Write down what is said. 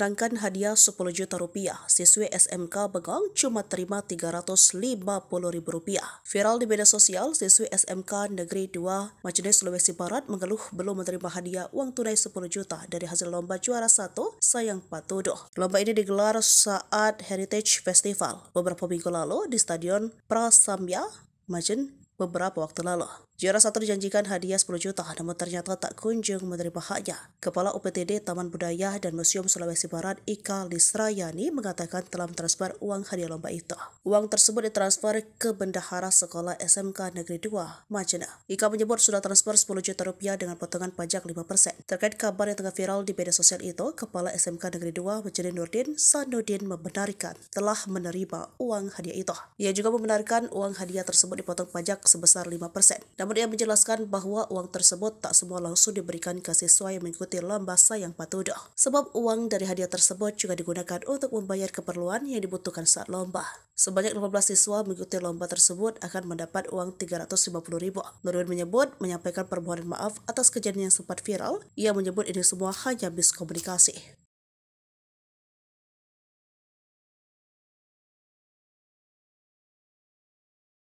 Sedangkan hadiah 10 juta rupiah, siswi SMK Bengang cuma terima 350 ribu rupiah. Viral di media sosial, siswi SMK Negeri 2 Majene Sulawesi Barat mengeluh belum menerima hadiah uang tunai 10 juta dari hasil lomba juara satu Sayang Patuduh. Lomba ini digelar saat Heritage Festival beberapa minggu lalu di Stadion Prasambya, Majen, beberapa waktu lalu. Juara satu dijanjikan hadiah 10 juta, namun ternyata tak kunjung menerima haknya. Kepala UPTD Taman Budaya dan Museum Sulawesi Barat Ika listrayani mengatakan telah mentransfer uang hadiah lomba itu. Uang tersebut ditransfer ke Bendahara Sekolah SMK Negeri 2, Majene. Ika menyebut sudah transfer 10 juta rupiah dengan potongan pajak 5%. Terkait kabar yang tengah viral di media sosial itu, Kepala SMK Negeri 2 Majene Nurdin Sanudin membenarkan telah menerima uang hadiah itu. Ia juga membenarkan uang hadiah tersebut dipotong pajak sebesar 5%. Namun ia menjelaskan bahwa uang tersebut tak semua langsung diberikan ke siswa yang mengikuti lomba sayang patuduh. Sebab uang dari hadiah tersebut juga digunakan untuk membayar keperluan yang dibutuhkan saat lomba. Sebanyak 18 siswa mengikuti lomba tersebut akan mendapat uang 350 ribu. Nurwin menyebut menyampaikan permohonan maaf atas kejadian yang sempat viral. Ia menyebut ini semua hanya komunikasi.